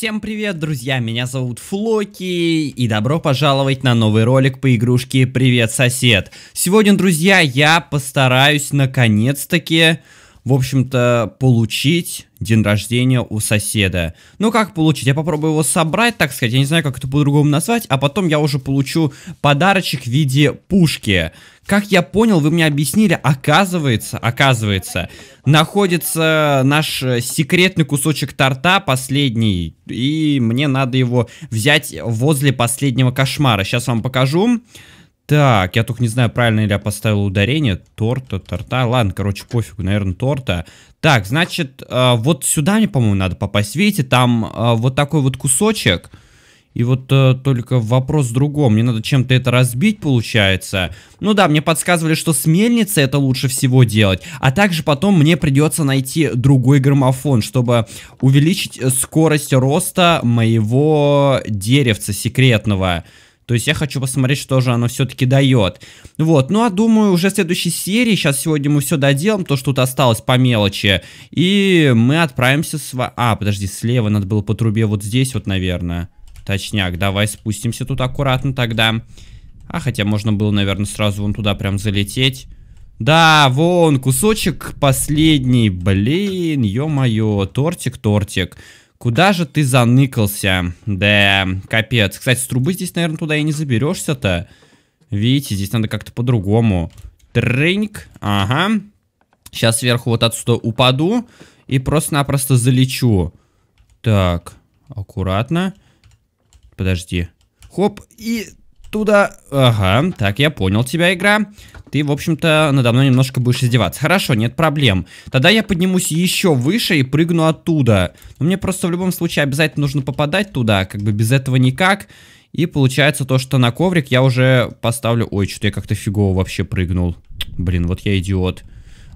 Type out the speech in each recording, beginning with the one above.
Всем привет, друзья, меня зовут Флоки, и добро пожаловать на новый ролик по игрушке «Привет, сосед». Сегодня, друзья, я постараюсь наконец-таки в общем-то, получить день рождения у соседа. Ну, как получить? Я попробую его собрать, так сказать, я не знаю, как это по-другому назвать, а потом я уже получу подарочек в виде пушки. Как я понял, вы мне объяснили, оказывается, оказывается, находится наш э, секретный кусочек торта, последний, и мне надо его взять возле последнего кошмара. Сейчас вам покажу. Покажу. Так, я только не знаю, правильно ли я поставил ударение. Торта, торта. Ладно, короче, пофигу, наверное, торта. Так, значит, э, вот сюда мне, по-моему, надо попасть. Видите, там э, вот такой вот кусочек. И вот э, только вопрос в другом. Мне надо чем-то это разбить, получается. Ну да, мне подсказывали, что с мельницы это лучше всего делать. А также потом мне придется найти другой граммофон, чтобы увеличить э, скорость роста моего деревца секретного. То есть я хочу посмотреть, что же оно все-таки дает. Вот, ну а думаю, уже в следующей серии, сейчас сегодня мы все доделаем, то, что тут осталось по мелочи. И мы отправимся с... А, подожди, слева надо было по трубе вот здесь вот, наверное. Точняк, давай спустимся тут аккуратно тогда. А, хотя можно было, наверное, сразу вон туда прям залететь. Да, вон, кусочек последний. Блин, ё-моё, тортик-тортик. Куда же ты заныкался? Да, капец. Кстати, с трубы здесь, наверное, туда и не заберешься-то. Видите, здесь надо как-то по-другому. Трыньк. Ага. Сейчас сверху вот отсюда упаду и просто-напросто залечу. Так, аккуратно. Подожди. Хоп, и Туда, Ага, так, я понял тебя, игра. Ты, в общем-то, надо мной немножко будешь издеваться. Хорошо, нет проблем. Тогда я поднимусь еще выше и прыгну оттуда. Но мне просто в любом случае обязательно нужно попадать туда, как бы без этого никак. И получается то, что на коврик я уже поставлю... Ой, что-то я как-то фигово вообще прыгнул. Блин, вот я идиот. Идиот.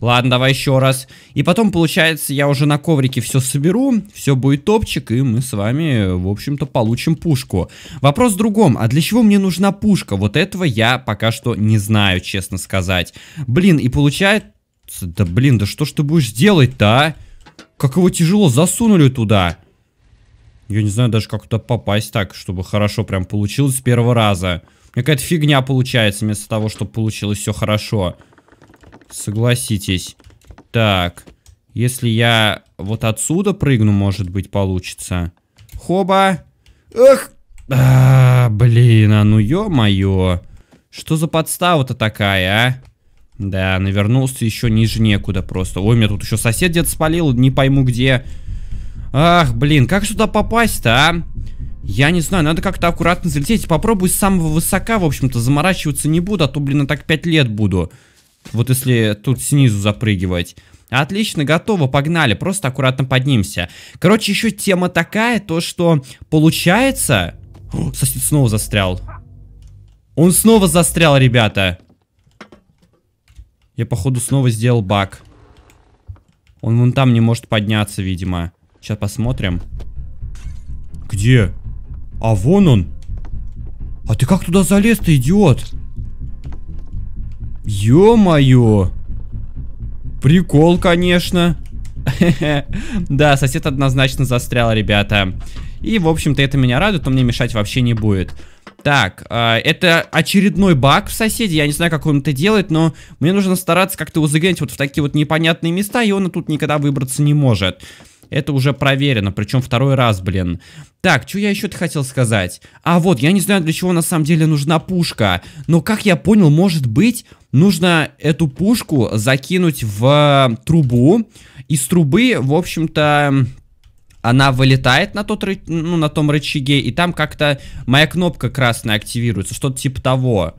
Ладно, давай еще раз. И потом, получается, я уже на коврике все соберу, все будет топчик, и мы с вами, в общем-то, получим пушку. Вопрос в другом, а для чего мне нужна пушка? Вот этого я пока что не знаю, честно сказать. Блин, и получается... Да блин, да что ж ты будешь делать-то, а? Как его тяжело засунули туда. Я не знаю даже, как туда попасть так, чтобы хорошо прям получилось с первого раза. Какая-то фигня получается, вместо того, чтобы получилось все хорошо. Хорошо. Согласитесь. Так. Если я вот отсюда прыгну, может быть, получится. Хоба! Эх! А, блин, а ну ё-моё. Что за подстава-то такая, а? Да, навернулся еще ниже некуда просто. Ой, меня тут еще сосед где-то спалил, не пойму где. Ах, блин, как сюда попасть-то, а? Я не знаю, надо как-то аккуратно залететь. Попробую с самого высока, в общем-то, заморачиваться не буду, а то, блин, я так пять лет буду. Вот если тут снизу запрыгивать. Отлично, готово, погнали, просто аккуратно поднимемся. Короче, еще тема такая, то что получается... О, сосед снова застрял. Он снова застрял, ребята. Я, походу, снова сделал баг. Он вон там не может подняться, видимо. Сейчас посмотрим. Где? А вон он. А ты как туда залез-то, идиот? Ё-моё! Прикол, конечно. Да, сосед однозначно застрял, ребята. И, в общем-то, это меня радует, но мне мешать вообще не будет. Так, э, это очередной баг в соседе, я не знаю, как он это делает, но мне нужно стараться как-то его загонять вот в такие вот непонятные места, и он тут никогда выбраться не может. Это уже проверено, причем второй раз, блин. Так, что я еще-то хотел сказать? А вот, я не знаю, для чего на самом деле нужна пушка, но, как я понял, может быть, нужно эту пушку закинуть в э, трубу. Из трубы, в общем-то, она вылетает на, тот, ну, на том рычаге, и там как-то моя кнопка красная активируется, что-то типа того.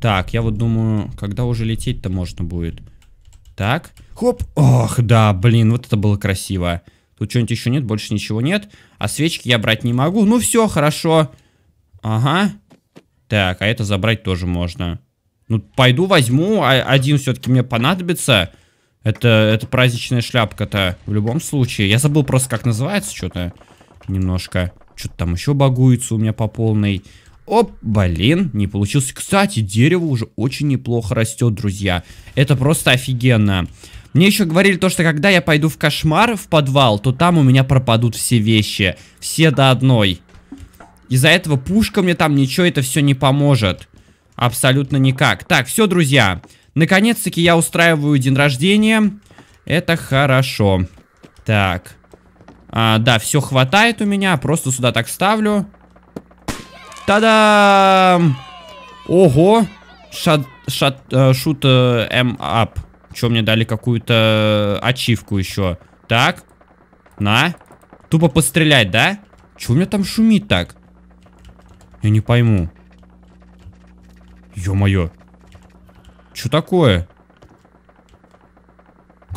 Так, я вот думаю, когда уже лететь-то можно будет? Так, хоп, ох, да, блин, вот это было красиво. Тут что-нибудь еще нет, больше ничего нет. А свечки я брать не могу. Ну все, хорошо. Ага. Так, а это забрать тоже можно. Ну, пойду возьму. А один все-таки мне понадобится. Это, это праздничная шляпка-то. В любом случае. Я забыл просто, как называется что-то. Немножко. Что-то там еще багуется у меня по полной. Оп, блин, не получился. Кстати, дерево уже очень неплохо растет, друзья. Это просто Офигенно. Мне еще говорили то, что когда я пойду в кошмар, в подвал, то там у меня пропадут все вещи. Все до одной. Из-за этого пушка мне там ничего это все не поможет. Абсолютно никак. Так, все, друзья. Наконец-таки я устраиваю день рождения. Это хорошо. Так. А, да, все хватает у меня. Просто сюда так ставлю. Та-дам! Ого! Шат, шат, э, шут э, эм ап. Что, мне дали какую-то э, ачивку еще? Так, на. Тупо пострелять, да? Чего у меня там шумит так? Я не пойму. Ё-моё. Что такое?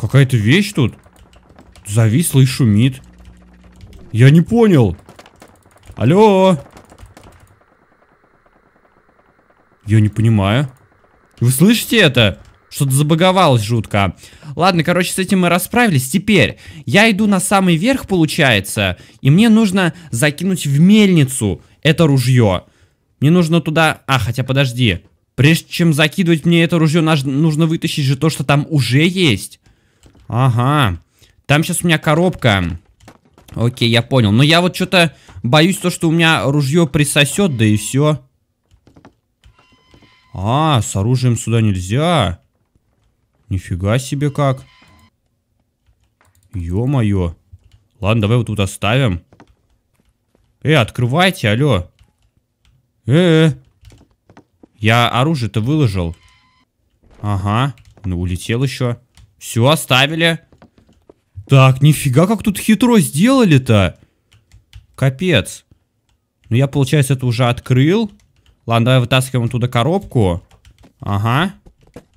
Какая-то вещь тут? Зависла и шумит. Я не понял. Алло. Я не понимаю. Вы слышите это? Что-то забаговалось жутко. Ладно, короче, с этим мы расправились. Теперь я иду на самый верх, получается, и мне нужно закинуть в мельницу это ружье. Мне нужно туда... А, хотя подожди. Прежде чем закидывать мне это ружье, нужно вытащить же то, что там уже есть. Ага. Там сейчас у меня коробка. Окей, я понял. Но я вот что-то боюсь то, что у меня ружье присосет, да и все. А, с оружием сюда нельзя. Нифига себе как. Ё-моё. Ладно, давай вот тут оставим. Э, открывайте, алло. Э, -э. Я оружие-то выложил. Ага. Ну, улетел еще. Все, оставили. Так, нифига, как тут хитро сделали-то. Капец. Ну, я, получается, это уже открыл. Ладно, давай вытаскиваем оттуда коробку. Ага.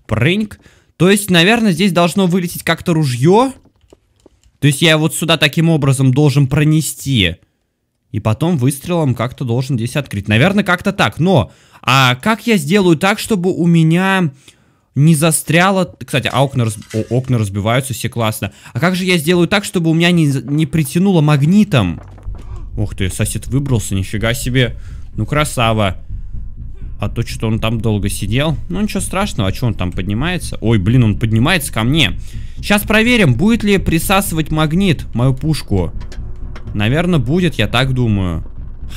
Прыньк. То есть, наверное, здесь должно вылететь как-то ружье. То есть я вот сюда таким образом должен пронести. И потом выстрелом как-то должен здесь открыть. Наверное, как-то так. Но, а как я сделаю так, чтобы у меня не застряло... Кстати, а окна, раз... О, окна разбиваются, все классно. А как же я сделаю так, чтобы у меня не, не притянуло магнитом? Ух ты, сосед выбрался, нифига себе. Ну, красава. А то, что он там долго сидел. Ну, ничего страшного. А что он там поднимается? Ой, блин, он поднимается ко мне. Сейчас проверим, будет ли присасывать магнит мою пушку. Наверное, будет, я так думаю.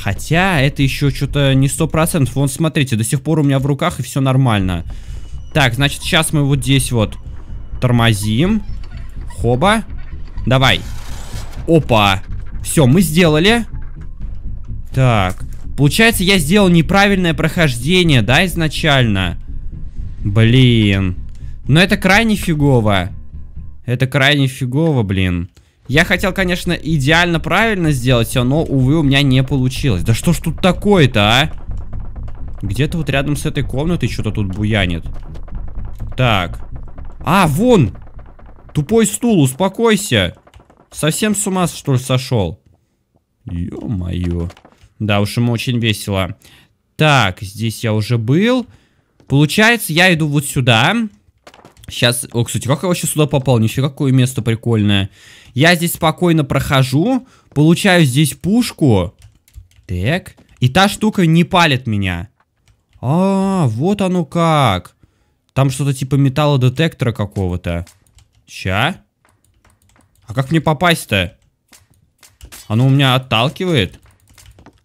Хотя, это еще что-то не сто процентов. Вон, смотрите, до сих пор у меня в руках и все нормально. Так, значит, сейчас мы вот здесь вот тормозим. Хоба. Давай. Опа. Все, мы сделали. Так. Получается, я сделал неправильное прохождение, да, изначально? Блин. Но это крайне фигово. Это крайне фигово, блин. Я хотел, конечно, идеально правильно сделать все, но, увы, у меня не получилось. Да что ж тут такое-то, а? Где-то вот рядом с этой комнатой что-то тут буянит. Так. А, вон! Тупой стул, успокойся. Совсем с ума, что ли, сошел? Ё-моё. Да уж, ему очень весело. Так, здесь я уже был. Получается, я иду вот сюда. Сейчас... О, кстати, как я вообще сюда попал? Ничего, какое место прикольное. Я здесь спокойно прохожу. Получаю здесь пушку. Так. И та штука не палит меня. А, вот оно как. Там что-то типа металлодетектора какого-то. Ща. А как мне попасть-то? Оно у меня отталкивает.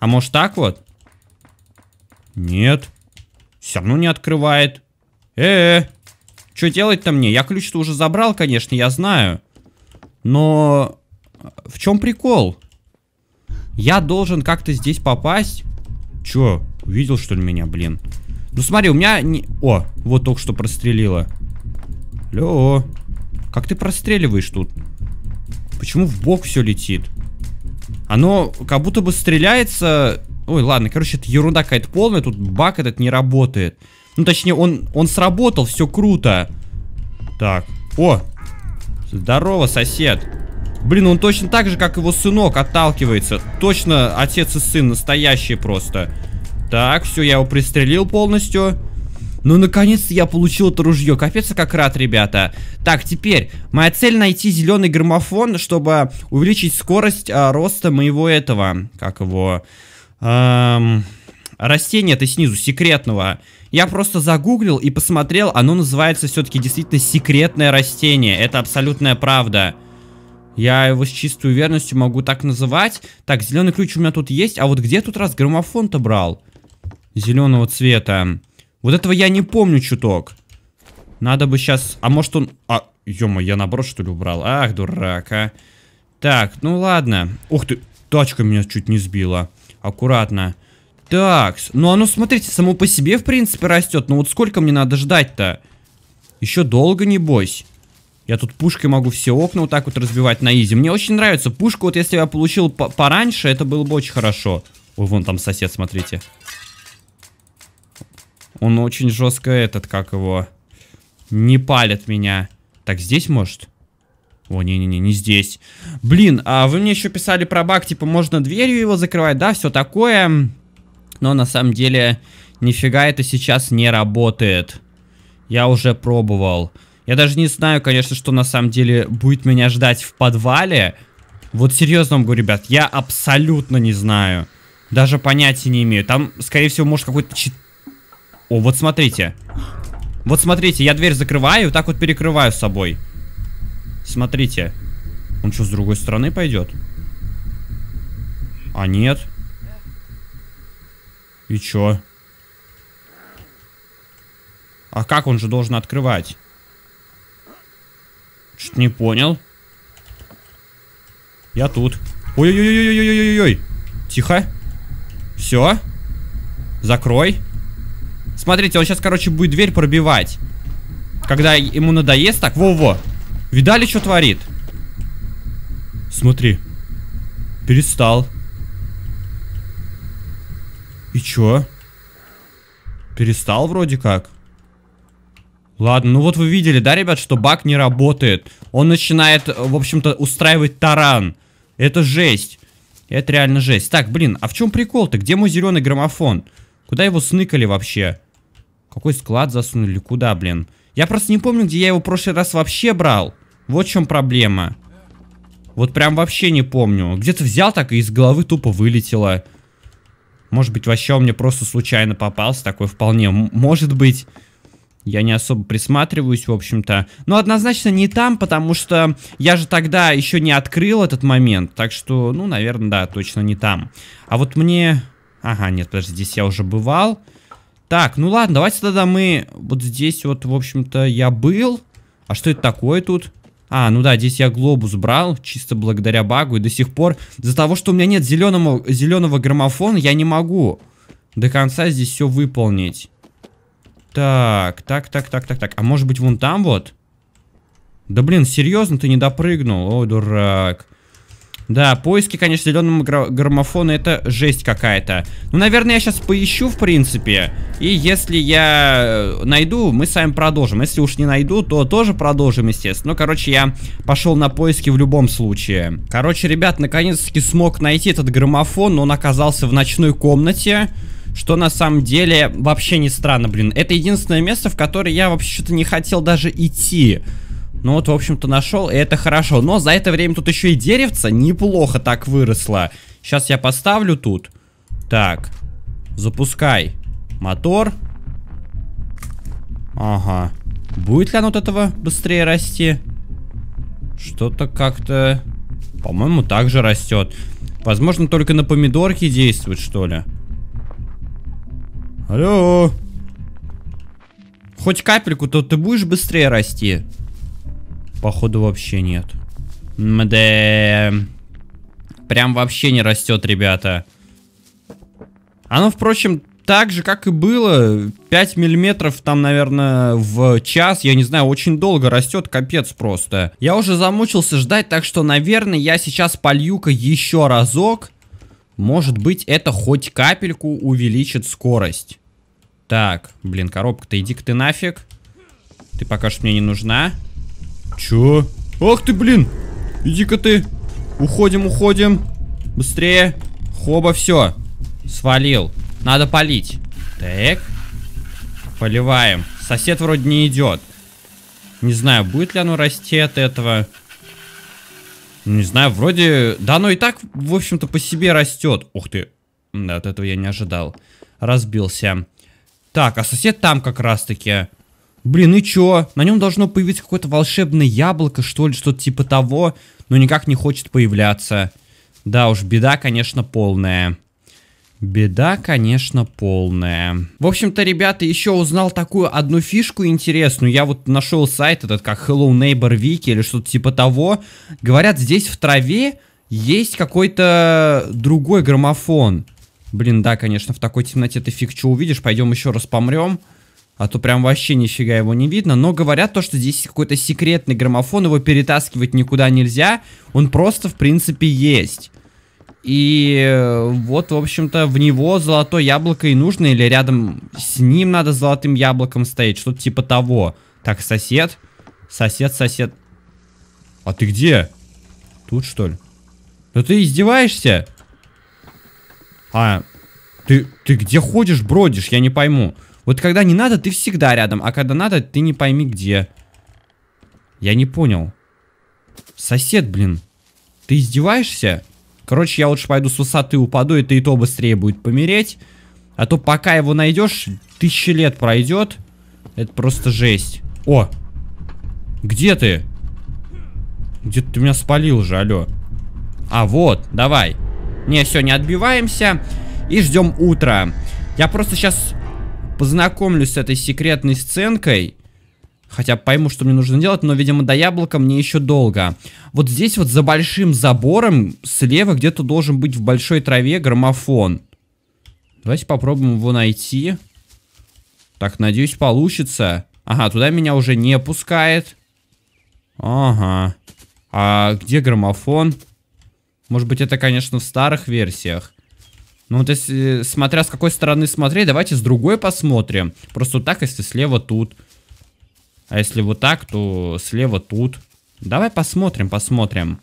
А может так вот? Нет. Все равно не открывает. Э, -э, -э. Что делать-то мне? Я ключ-то уже забрал, конечно, я знаю. Но... Э, в чем прикол? Я должен как-то здесь попасть? Чё? Увидел, что ли, меня, блин? Ну смотри, у меня... Не... О, вот только что прострелило. Лё. Как ты простреливаешь тут? Почему в бок все летит? Оно как будто бы стреляется... Ой, ладно, короче, это ерунда какая-то полная, тут бак этот не работает. Ну, точнее, он, он сработал, все круто. Так, о, здорово, сосед. Блин, он точно так же, как его сынок, отталкивается. Точно отец и сын настоящие просто. Так, все, я его пристрелил полностью. Ну, наконец-то я получил это ружье. Капец, как рад, ребята. Так, теперь. Моя цель найти зеленый граммофон, чтобы увеличить скорость а, роста моего этого... Как его... Эм... Растение ты снизу, секретного. Я просто загуглил и посмотрел, оно называется все-таки действительно секретное растение. Это абсолютная правда. Я его с чистой уверенностью могу так называть. Так, зеленый ключ у меня тут есть. А вот где тут раз граммофон-то брал? Зеленого цвета. Вот этого я не помню чуток. Надо бы сейчас... А может он... А, ё я наоборот что ли убрал? Ах, дурак, а. Так, ну ладно. Ух ты, тачка меня чуть не сбила. Аккуратно. Так, ну оно, смотрите, само по себе, в принципе, растет. Но вот сколько мне надо ждать-то? Еще долго, небось. Я тут пушкой могу все окна вот так вот разбивать на изи. Мне очень нравится. Пушку вот если я получил по пораньше, это было бы очень хорошо. Ой, вон там сосед, смотрите. Он очень жестко этот, как его, не палит меня. Так, здесь может? О, не-не-не, не здесь. Блин, а вы мне еще писали про баг, типа, можно дверью его закрывать, да, все такое. Но на самом деле, нифига это сейчас не работает. Я уже пробовал. Я даже не знаю, конечно, что на самом деле будет меня ждать в подвале. Вот серьезно вам говорю, ребят, я абсолютно не знаю. Даже понятия не имею. Там, скорее всего, может какой-то о, вот смотрите. Вот смотрите, я дверь закрываю и так вот перекрываю с собой. Смотрите. Он что, с другой стороны пойдет? А нет. И чё? А как он же должен открывать? Что-то не понял. Я тут. Ой-ой-ой-ой-ой-ой-ой. Тихо. Все. Закрой. Смотрите, он сейчас, короче, будет дверь пробивать. Когда ему надоест, так, во-во. Видали, что творит? Смотри. Перестал. И чё? Перестал вроде как. Ладно, ну вот вы видели, да, ребят, что баг не работает. Он начинает, э, в общем-то, устраивать таран. Это жесть. Это реально жесть. Так, блин, а в чем прикол-то? Где мой зеленый граммофон? Куда его сныкали вообще? Какой склад засунули? Куда, блин? Я просто не помню, где я его в прошлый раз вообще брал. Вот в чем проблема. Вот прям вообще не помню. Где-то взял так и из головы тупо вылетело. Может быть, вообще он мне просто случайно попался. Такой вполне. Может быть... Я не особо присматриваюсь, в общем-то. Но однозначно не там, потому что я же тогда еще не открыл этот момент. Так что, ну, наверное, да, точно не там. А вот мне... Ага, нет, подожди, здесь я уже бывал. Так, ну ладно, давайте тогда мы... Вот здесь вот, в общем-то, я был. А что это такое тут? А, ну да, здесь я глобус брал, чисто благодаря багу, и до сих пор, из-за того, что у меня нет зеленого, зеленого граммофона, я не могу до конца здесь все выполнить. Так, так, так, так, так, так, а может быть вон там вот? Да блин, серьезно, ты не допрыгнул, о, дурак. Да, поиски, конечно, зеленого гра граммофона это жесть какая-то. Ну, наверное, я сейчас поищу, в принципе. И если я э, найду, мы с вами продолжим. Если уж не найду, то тоже продолжим, естественно. Ну, короче, я пошел на поиски в любом случае. Короче, ребят, наконец-таки смог найти этот граммофон, но он оказался в ночной комнате что на самом деле вообще не странно, блин. Это единственное место, в которое я вообще что-то не хотел даже идти. Ну вот, в общем-то, нашел, и это хорошо. Но за это время тут еще и деревца неплохо так выросло. Сейчас я поставлю тут. Так, запускай мотор. Ага. Будет ли оно от этого быстрее расти? Что-то как-то... По-моему, также растет. Возможно, только на помидорке действует, что ли. Алло. Хоть капельку, то ты будешь быстрее расти. Походу вообще нет. Мде. Прям вообще не растет, ребята. Оно, впрочем, так же, как и было. 5 миллиметров там, наверное, в час. Я не знаю, очень долго растет, капец просто. Я уже замучился ждать, так что, наверное, я сейчас полью-ка еще разок. Может быть, это хоть капельку увеличит скорость. Так, блин, коробка-то иди-ка ты нафиг. Ты пока что мне не нужна. Чё? Ах ты, блин! Иди-ка ты! Уходим, уходим! Быстрее! Хоба, все! Свалил. Надо полить. Так. Поливаем. Сосед вроде не идет. Не знаю, будет ли оно расти от этого. Не знаю, вроде... Да оно и так, в общем-то, по себе растет. Ух ты. Да, от этого я не ожидал. Разбился. Так, а сосед там как раз-таки блин, и чё? На нем должно появиться какое-то волшебное яблоко, что ли, что-то типа того, но никак не хочет появляться. Да уж, беда, конечно, полная. Беда, конечно, полная. В общем-то, ребята, еще узнал такую одну фишку интересную. Я вот нашел сайт этот, как Hello Neighbor Wiki или что-то типа того. Говорят, здесь в траве есть какой-то другой граммофон. Блин, да, конечно, в такой темноте ты фиг что увидишь. Пойдем еще раз помрем. А то прям вообще нифига его не видно. Но говорят то, что здесь какой-то секретный граммофон, его перетаскивать никуда нельзя. Он просто, в принципе, есть. И э, вот, в общем-то, в него золотое яблоко и нужно, или рядом с ним надо золотым яблоком стоять, что-то типа того. Так, сосед, сосед, сосед. А ты где? Тут, что ли? Да ты издеваешься? А, ты, ты где ходишь, бродишь, я не пойму. Вот когда не надо, ты всегда рядом, а когда надо, ты не пойми где. Я не понял. Сосед, блин. Ты издеваешься? Короче, я лучше пойду с высоты упаду, и это и то быстрее будет помереть. А то пока его найдешь, тысячи лет пройдет. Это просто жесть. О! Где ты? Где-то ты меня спалил же, алло. А, вот, давай. Не, все, не отбиваемся. И ждем утра. Я просто сейчас познакомлюсь с этой секретной сценкой. Хотя пойму, что мне нужно делать, но, видимо, до яблока мне еще долго. Вот здесь вот за большим забором слева где-то должен быть в большой траве граммофон. Давайте попробуем его найти. Так, надеюсь, получится. Ага, туда меня уже не пускает. Ага. А где граммофон? Может быть, это, конечно, в старых версиях. Ну, то есть, э, смотря с какой стороны смотреть, давайте с другой посмотрим. Просто так, если слева тут. А если вот так, то слева тут. Давай посмотрим, посмотрим.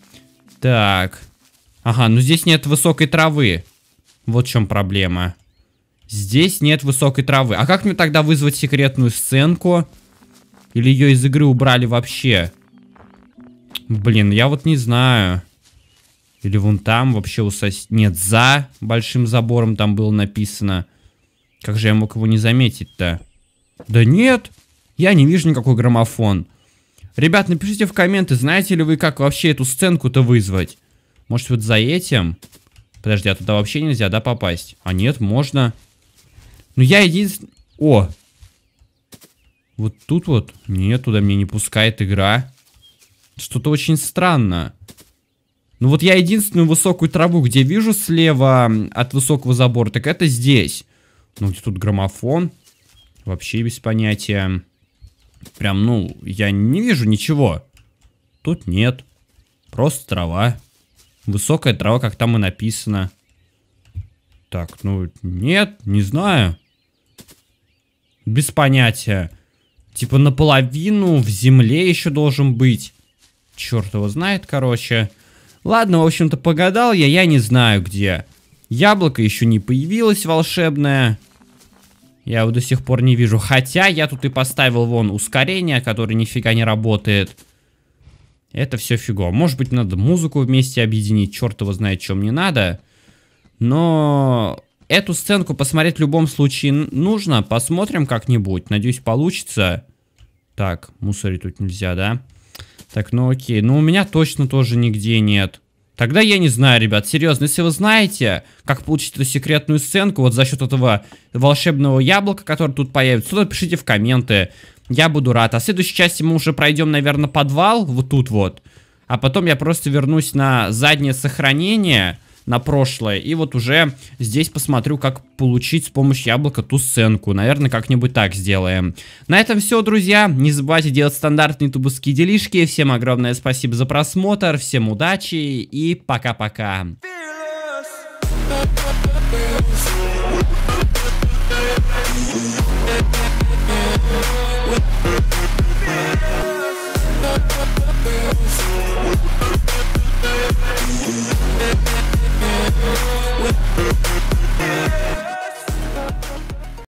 Так. Ага, ну здесь нет высокой травы. Вот в чем проблема. Здесь нет высокой травы. А как мне тогда вызвать секретную сценку? Или ее из игры убрали вообще? Блин, я вот не знаю. Или вон там вообще у сос... Нет, за большим забором там было написано. Как же я мог его не заметить-то? Да нет, я не вижу никакой граммофон. Ребят, напишите в комменты, знаете ли вы, как вообще эту сценку-то вызвать? Может, вот за этим? Подожди, а туда вообще нельзя, да, попасть? А нет, можно. Ну, я единственный... О! Вот тут вот? Нет, туда меня не пускает игра. Что-то очень странно. Ну вот я единственную высокую траву, где вижу слева от высокого забора, так это здесь. Ну где тут граммофон? Вообще без понятия. Прям, ну, я не вижу ничего. Тут нет. Просто трава. Высокая трава, как там и написано. Так, ну, нет, не знаю. Без понятия. Типа наполовину в земле еще должен быть. Черт его знает, короче. Короче. Ладно, в общем-то, погадал я, я не знаю где. Яблоко еще не появилось волшебное. Я его до сих пор не вижу. Хотя я тут и поставил вон ускорение, которое нифига не работает. Это все фиго. Может быть, надо музыку вместе объединить, черт его знает, чем не надо. Но эту сценку посмотреть в любом случае нужно. Посмотрим как-нибудь. Надеюсь, получится. Так, мусорить тут нельзя, да? Так, ну окей. Ну, у меня точно тоже нигде нет. Тогда я не знаю, ребят, серьезно, если вы знаете, как получить эту секретную сценку вот за счет этого волшебного яблока, которое тут появится, то напишите в комменты, я буду рад. А в следующей части мы уже пройдем, наверное, подвал, вот тут вот, а потом я просто вернусь на заднее сохранение на прошлое. И вот уже здесь посмотрю, как получить с помощью яблока ту сценку. Наверное, как-нибудь так сделаем. На этом все, друзья. Не забывайте делать стандартные тубовские делишки. Всем огромное спасибо за просмотр. Всем удачи и пока-пока.